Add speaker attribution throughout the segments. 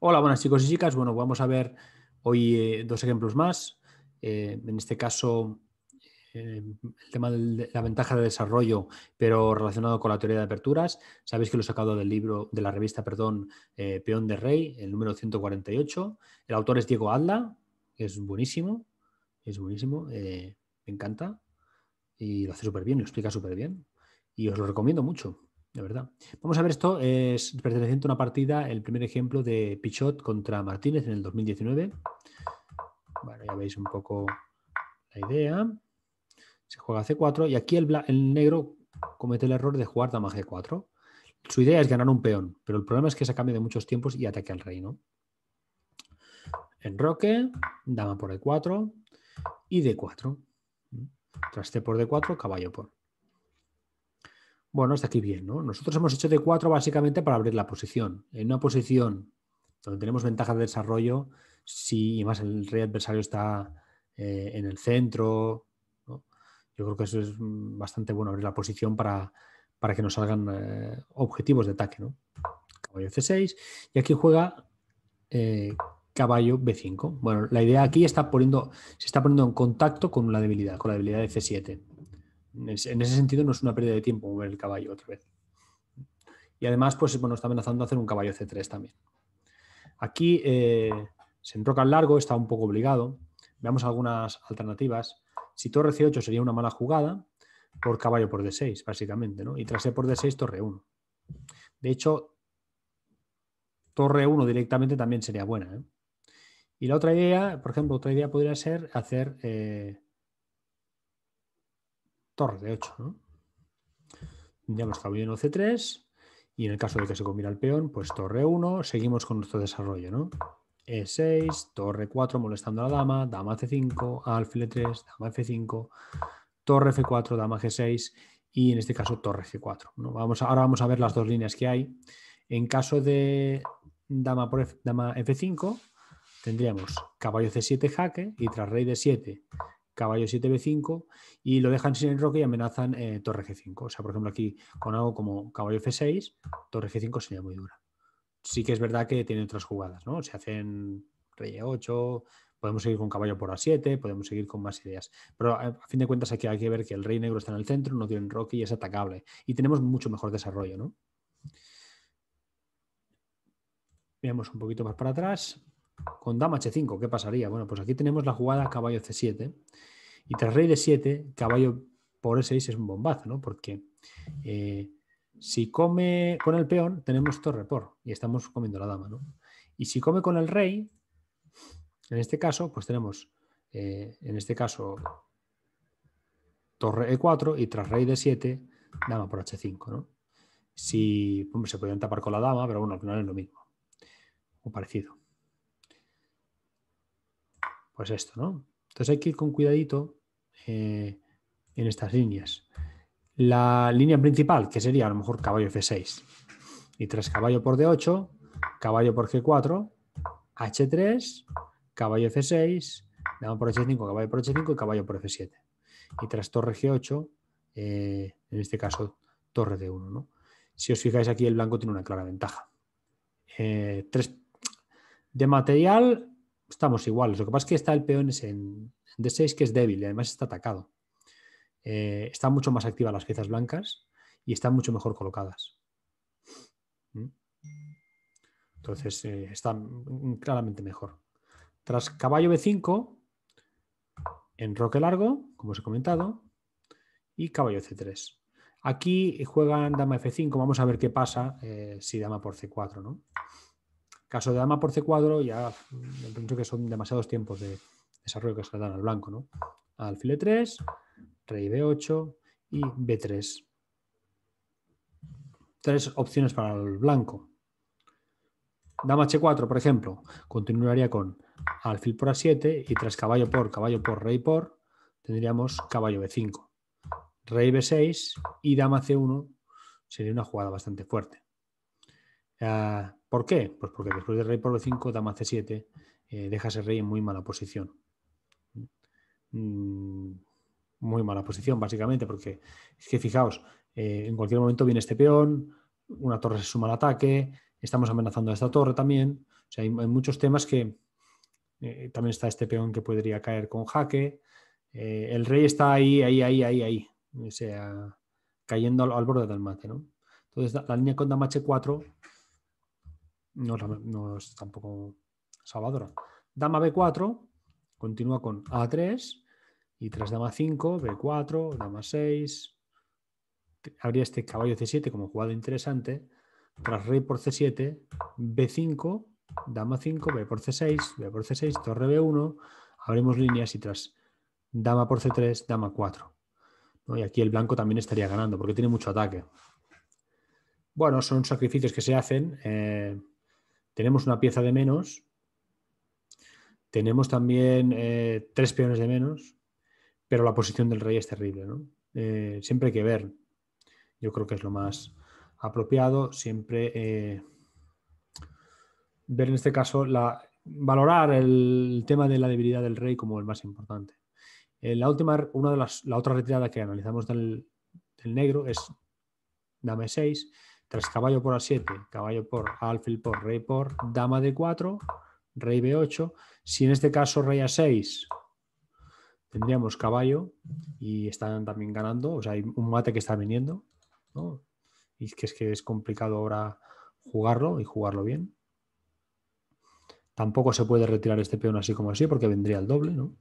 Speaker 1: Hola, buenas chicos y chicas. Bueno, vamos a ver hoy eh, dos ejemplos más. Eh, en este caso, eh, el tema de la ventaja de desarrollo, pero relacionado con la teoría de aperturas. Sabéis que lo he sacado del libro, de la revista, perdón, Peón de Rey, el número 148. El autor es Diego Adla, es buenísimo, es buenísimo, me encanta y lo hace súper bien, lo explica súper bien y os lo recomiendo mucho. De verdad. Vamos a ver, esto es perteneciente a una partida, el primer ejemplo de Pichot contra Martínez en el 2019. Bueno, ya veis un poco la idea. Se juega C4 y aquí el, negro comete el error de jugar dama G4. Su idea es ganar un peón, pero el problema es que se cambia de muchos tiempos y ataque al reino. Enroque, dama por E4 y D4. Tras C por D4, caballo por bueno, hasta aquí bien, ¿no? Nosotros hemos hecho de cuatro básicamente para abrir la posición. En una posición donde tenemos ventaja de desarrollo, si además más el rey adversario está eh, en el centro, yo creo que eso es mm, bastante bueno abrir la posición para, para que nos salgan eh, objetivos de ataque, ¿no? Caballo C6 y aquí juega eh, caballo B5. Bueno, la idea aquí está poniendo, se está poniendo en contacto con la debilidad, con la debilidad de C7. En ese sentido no es una pérdida de tiempo mover el caballo otra vez. Y además, pues bueno, está amenazando hacer un caballo C3 también. Aquí eh, se enroca al largo, está un poco obligado. Veamos algunas alternativas. Si torre C8 sería una mala jugada, por caballo por D6, básicamente, ¿no? Y tras E por D6, torre 1. De hecho, torre 1 directamente también sería buena. ¿eh? Y la otra idea, por ejemplo, otra idea podría ser hacer eh, torre de 8. ¿no? hemos caballero en C3 y en el caso de que se combina el peón, pues torre 1, seguimos con nuestro desarrollo. ¿no? E6, torre 4 molestando a la dama, dama C5, alfil 3, dama F5, torre F4, dama G6 y en este caso torre G4. ¿no? Vamos, ahora vamos a ver las dos líneas que hay. En caso de dama, por F, dama F5, tendríamos caballo C7 jaque y tras rey D7 caballo 7 b5 y lo dejan sin enroque y amenazan eh, torre g5. O sea, por ejemplo, aquí con algo como caballo f6, torre g5 sería muy dura. Sí que es verdad que tiene otras jugadas, ¿no? Se hacen rey e8, podemos seguir con caballo por a7, podemos seguir con más ideas. Pero eh, a, fin de cuentas aquí hay que ver que el rey negro está en el centro, no tiene enroque y es atacable. Y tenemos mucho mejor desarrollo, ¿no? Veamos un poquito más para atrás con dama h5, ¿qué pasaría? Bueno, pues aquí tenemos la jugada caballo c7 y tras rey d7, caballo por e6 es un bombazo, ¿no? Porque eh, si come con el peón, tenemos torre por y estamos comiendo la dama, ¿no? Y si come con el rey, en este caso, pues tenemos, eh, en este caso, torre e4 y tras rey d7, dama por h5, ¿no? Si, se podían tapar con la dama, pero bueno, al final es lo mismo, o parecido pues esto, ¿no? Entonces hay que ir con cuidadito eh, en estas líneas. La línea principal, que sería a lo mejor caballo F6 y tras caballo por D8, caballo por G4, H3, caballo F6, dama por H5, caballo por H5 y caballo por F7. Y tras torre G8, eh, en este caso torre D1. ¿no? Si os fijáis aquí, el blanco tiene una clara ventaja. Eh, de material, estamos iguales. Lo que pasa es que está el peón en, D6 que es débil y además está atacado. Eh, están mucho más activas las piezas blancas y están mucho mejor colocadas. ¿Mm? Entonces eh, está están claramente mejor. Tras caballo B5, roque largo, como os he comentado, y caballo C3. Aquí juegan dama F5, vamos a ver qué pasa eh, si dama por C4, ¿no? Caso de dama por C4, ya pienso que son demasiados tiempos de desarrollo que se le dan al blanco, ¿no? e 3, rey B8 y B3. Tres opciones para el blanco. Dama H4, por ejemplo, continuaría con alfil por A7 y tras caballo por, caballo por, rey por, tendríamos caballo B5. Rey B6 y dama C1 sería una jugada bastante fuerte. Ah, ¿Por qué? Pues porque después del rey por B5, dama C7, eh, deja dejas el rey en muy mala posición. Mm, muy mala posición, básicamente, porque es que fijaos, eh, en cualquier momento viene este peón, una torre se suma al ataque, estamos amenazando a esta torre también. O sea, hay, muchos temas que eh, también está este peón que podría caer con jaque. el rey está ahí, ahí, ahí, ahí, ahí. O sea, cayendo al, borde del mate, ¿no? Entonces, la, línea con dama H4 no, es tampoco salvadora. Dama B4 continúa con A3 y tras dama 5, B4, dama 6. Habría este caballo C7 como jugada interesante. Tras rey por C7, B5, dama 5, B por C6, B por C6, torre B1. abrimos líneas y tras dama por C3, dama 4. Y aquí el blanco también estaría ganando porque tiene mucho ataque. Bueno, son sacrificios que se hacen. Eh, tenemos una pieza de menos, tenemos también eh, tres peones de menos, pero la posición del rey es terrible, eh, siempre hay que ver. Yo creo que es lo más apropiado, siempre eh, ver en este caso, la, valorar el tema de la debilidad del rey como el más importante. la última, una de las, la otra retirada que analizamos del, del negro es dame 6 tras caballo por A7, caballo por alfil por rey por dama de 4 rey B8. Si en este caso rey A6, tendríamos caballo y están también ganando, o sea, hay un mate que está viniendo, ¿no? Y que es que es complicado ahora jugarlo y jugarlo bien. Tampoco se puede retirar este peón así como así porque vendría el doble, ¿no?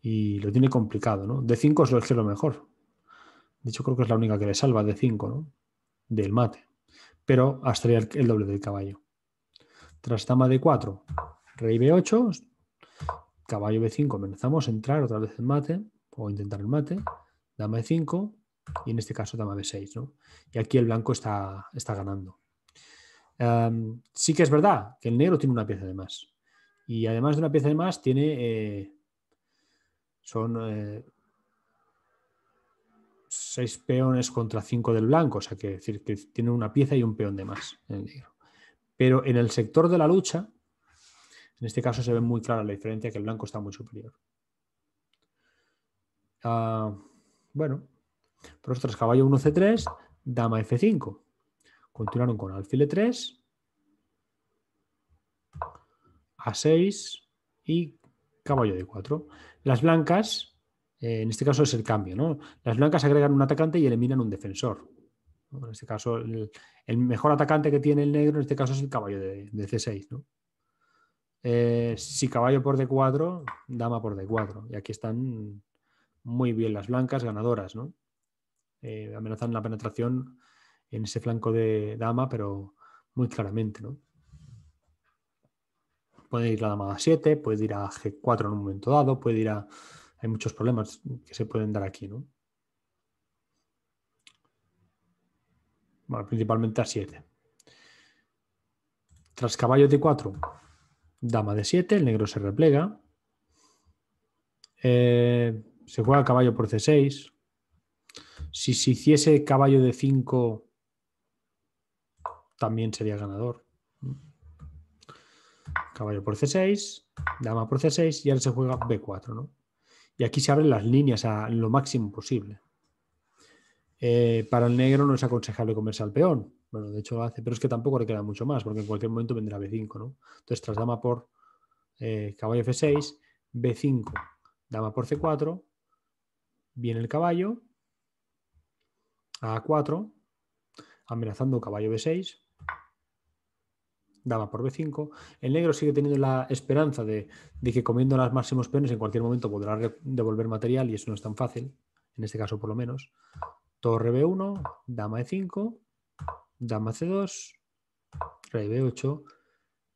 Speaker 1: Y lo tiene complicado, ¿no? De 5 es lo mejor, de hecho, creo que es la única que le salva de 5, ¿no? Del mate. Pero hasta el, el doble del caballo. Tras dama de 4, rey b8, caballo b5, comenzamos a entrar otra vez en mate o intentar el mate, dama e5 y en este caso dama b6. ¿no? Y aquí el blanco está, está ganando. Em, sí que es verdad que el negro tiene una pieza de más. Y además de una pieza de más, tiene. Eh, son eh, seis peones contra cinco del blanco, o sea que decir que tiene una pieza y un peón de más en el negro. Pero en el sector de la lucha, en este caso se ve muy clara la diferencia que el blanco está muy superior. Ah, bueno, por otras, caballo 1 C3, dama F5. Continuaron con alfil 3 e A6 y caballo D4. Las blancas eh, en este caso es el cambio, ¿no? Las blancas agregan un atacante y eliminan un defensor. En este caso, el, mejor atacante que tiene el negro, en este caso, es el caballo de, C6, ¿no? Eh, si caballo por D4, dama por D4. Y aquí están muy bien las blancas ganadoras, ¿no? Eh, amenazan la penetración en ese flanco de dama, pero muy claramente, ¿no? Puede ir la dama a 7, puede ir a G4 en un momento dado, puede ir a hay muchos problemas que se pueden dar aquí, ¿no? principalmente a 7. Tras caballo de 4, dama de 7, el negro se replega. Eh, se juega caballo por C6. Si se hiciese caballo de 5, también sería ganador. Caballo por C6, dama por C6 y ahora se juega B4, ¿no? Y aquí se abren las líneas a lo máximo posible. Eh, para el negro no es aconsejable comerse al peón. Bueno, de hecho lo hace, pero es que tampoco le queda mucho más, porque en cualquier momento vendrá B5, ¿no? Entonces, tras eh, dama por caballo F6, B5, dama por C4, viene el caballo, A4, amenazando caballo B6, dama por B5. El negro sigue teniendo la esperanza de, que comiendo las máximos peones en cualquier momento podrá devolver material y eso no es tan fácil, en este caso por lo menos. Torre B1, dama E5, dama C2, rey B8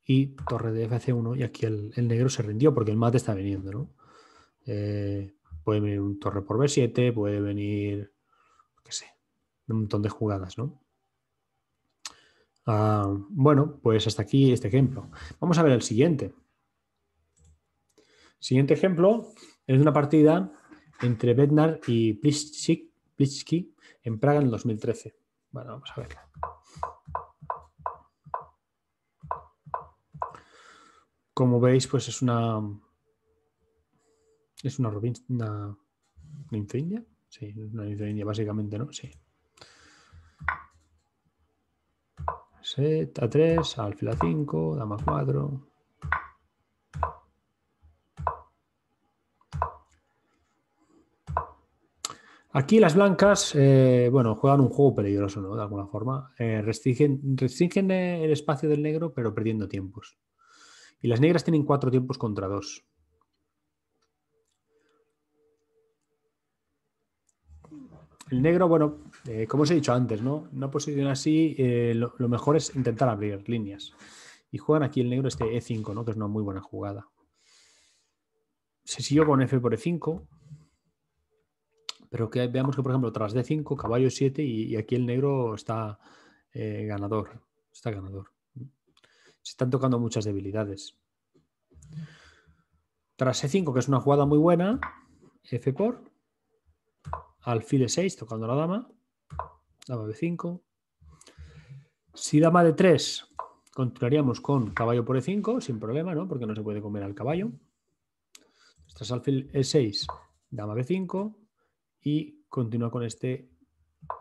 Speaker 1: y torre de FC1. Y aquí el, negro se rindió porque el mate está viniendo. ¿no? Eh, puede venir un torre por B7, puede venir, qué sé, un montón de jugadas, ¿no? Ah, bueno, pues hasta aquí este ejemplo. Vamos a ver el siguiente. Siguiente ejemplo es de una partida entre Bednar y Plitsky en Praga en 2013. Bueno, vamos a verla. Como veis, pues es una... Es una, Robin, una, una Sí, una básicamente, ¿no? Sí. set a 3, a 5, dama 4. Aquí las blancas, eh, bueno, juegan un juego peligroso, De alguna forma. Eh, restringen, eh, el espacio del negro, pero perdiendo tiempos. Y las negras tienen 4 tiempos contra 2. El negro, bueno, eh, como os he dicho antes, ¿no? Una posición así, eh, lo, mejor es intentar abrir líneas. Y juegan aquí el negro este E5, ¿no? Que es una muy buena jugada. Se siguió con F por E5. Pero que veamos que, por ejemplo, tras D5, caballo 7 y, aquí el negro está eh, ganador. Está ganador. Se están tocando muchas debilidades. Tras E5, que es una jugada muy buena, F por alfil E6 tocando a la dama, dama B5. Si dama de 3 continuaríamos con caballo por E5 sin problema, ¿no? Porque no se puede comer al caballo. Estás alfil E6, dama B5 y continúa con este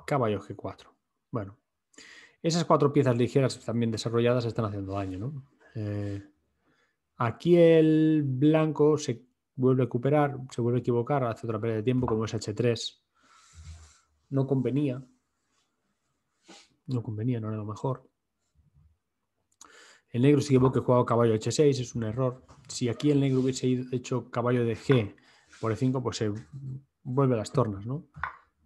Speaker 1: caballo G4. Bueno, esas cuatro piezas ligeras también desarrolladas están haciendo daño, ¿no? Eh, aquí el blanco se vuelve a recuperar, se vuelve a equivocar, hace otra pérdida de tiempo como es H3 no convenía. No convenía, no era lo mejor. El negro sigue que juega caballo H6, es un error. Si aquí el negro hubiese hecho caballo de G por E5, pues se vuelve las tornas, ¿no?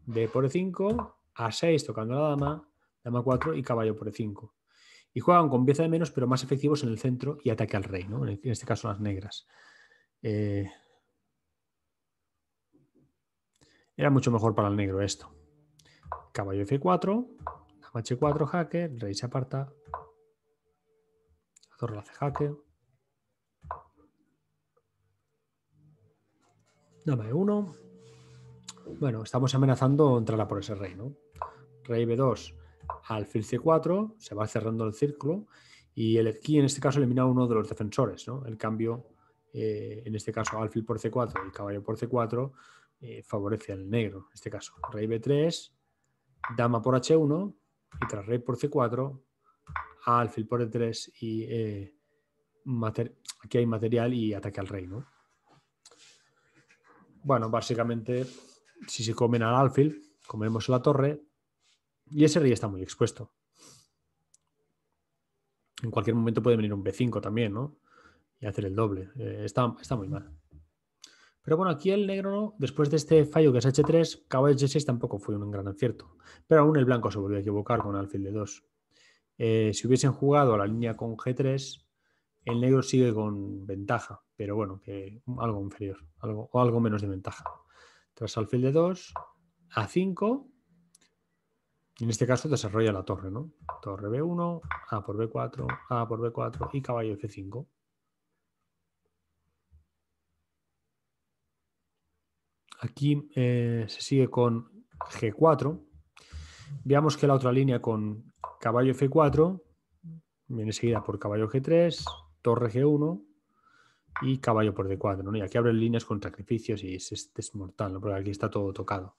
Speaker 1: De por E5 a 6 tocando la dama, dama 4 y caballo por E5. Y juegan con pieza de menos, pero más efectivos en el centro y ataque al rey, ¿no? En este caso las negras. Eh, era mucho mejor para el negro esto caballo c4, dama h4 jaque, rey se aparta, la torre hace jaque, dama e1. Bueno, estamos amenazando entrarla por ese rey, ¿no? Rey b2, alfil c4, se va cerrando el círculo y el aquí en este caso elimina a uno de los defensores, ¿no? El cambio, eh, en este caso alfil por c4 y caballo por c4, eh, favorece al negro, en este caso rey b3, dama por h1 y tras rey por c4, alfil por e3 y eh, aquí hay material y ataque al rey, ¿no? Bueno, básicamente, si se comen al alfil, comemos la torre y ese rey está muy expuesto. En cualquier momento puede venir un b5 también, ¿no? Y hacer el doble. Eh, está, está muy mal. Pero bueno, aquí el negro, después de este fallo que es H3, caballo g 6 tampoco fue un gran acierto. Pero aún el blanco se volvió a equivocar con alfil de 2. Eh, si hubiesen jugado a la línea con G3, el negro sigue con ventaja, pero bueno, algo inferior, algo, o algo menos de ventaja. Tras alfil de 2, A5, y en este caso desarrolla la torre, ¿no? Torre B1, A por B4, A por B4 y caballo F5. Aquí eh, se sigue con G4. Veamos que la otra línea con caballo F4 viene seguida por caballo G3, torre G1 y caballo por D4. ¿no? Y aquí abren líneas con sacrificios y es, mortal, porque aquí está todo tocado.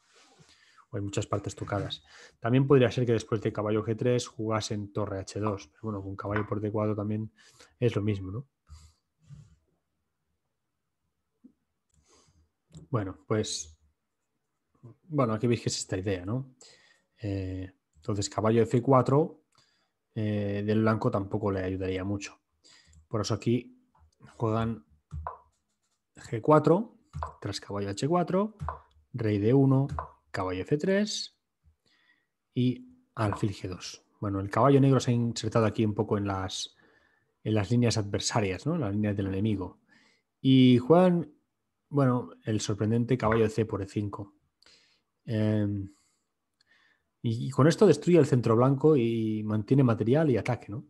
Speaker 1: O hay muchas partes tocadas. También podría ser que después de caballo G3 jugasen torre H2. Pero bueno, con caballo por D4 también es lo mismo. ¿no? Bueno, pues, bueno, aquí veis que es esta idea, ¿no? Eh, entonces, caballo F4 eh, del blanco tampoco le ayudaría mucho. Por eso aquí juegan G4, tras caballo H4, rey D1, caballo F3 y alfil G2. Bueno, el caballo negro se ha insertado aquí un poco en las, en las líneas adversarias, ¿no? las líneas del enemigo. Y juegan bueno, el sorprendente caballo de C por E5. Em, y, con esto destruye el centro blanco y mantiene material y ataque, ¿no?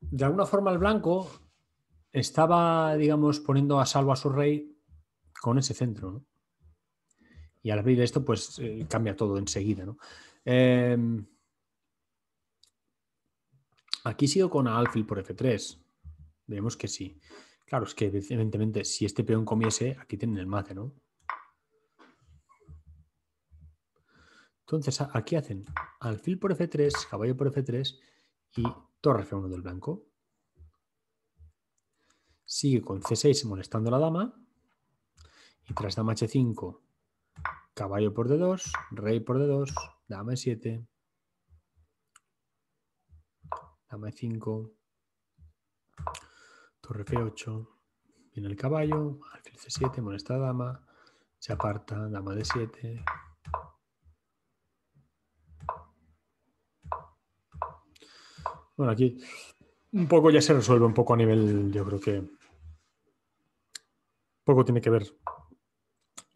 Speaker 1: De alguna forma el blanco estaba, digamos, poniendo a salvo a su rey con ese centro, ¿no? Y al abrir esto, pues eh, cambia todo enseguida, ¿no? Em, aquí sigo con alfil por F3. Vemos que sí. Claro, es que evidentemente si este peón comiese, aquí tienen el mate, ¿no? Entonces, aquí hacen alfil por F3, caballo por F3 y torre F1 del blanco. Sigue con C6 molestando a la dama. Y tras dama H5, caballo por D2, rey por D2, dama E7, dama E5, Torre F8. Viene el caballo. Alfil C7. Molesta a dama. Se aparta. Dama de 7 Bueno, aquí un poco ya se resuelve un poco a nivel, yo creo que poco tiene que ver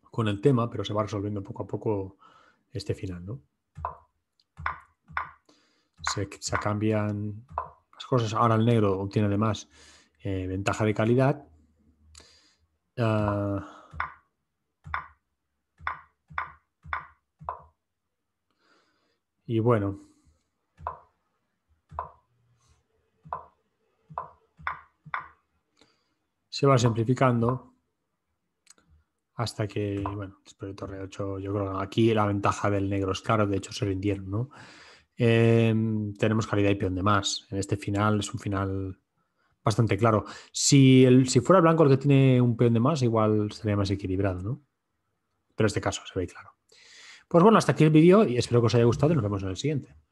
Speaker 1: con el tema, pero se va resolviendo poco a poco este final, ¿no? Se, se cambian las cosas. Ahora el negro obtiene más eh, ventaja de calidad. Ah, y bueno. Se va simplificando hasta que, bueno, después de torre 8, yo creo que aquí la ventaja del negro es claro, de hecho se rindieron, ¿no? Em, tenemos calidad y peón de más. En este final es un final bastante claro. Si, el, si fuera blanco el que tiene un peón de más, igual sería más equilibrado, ¿no? Pero en este caso se ve claro. Pues bueno, hasta aquí el vídeo y espero que os haya gustado y nos vemos en el siguiente.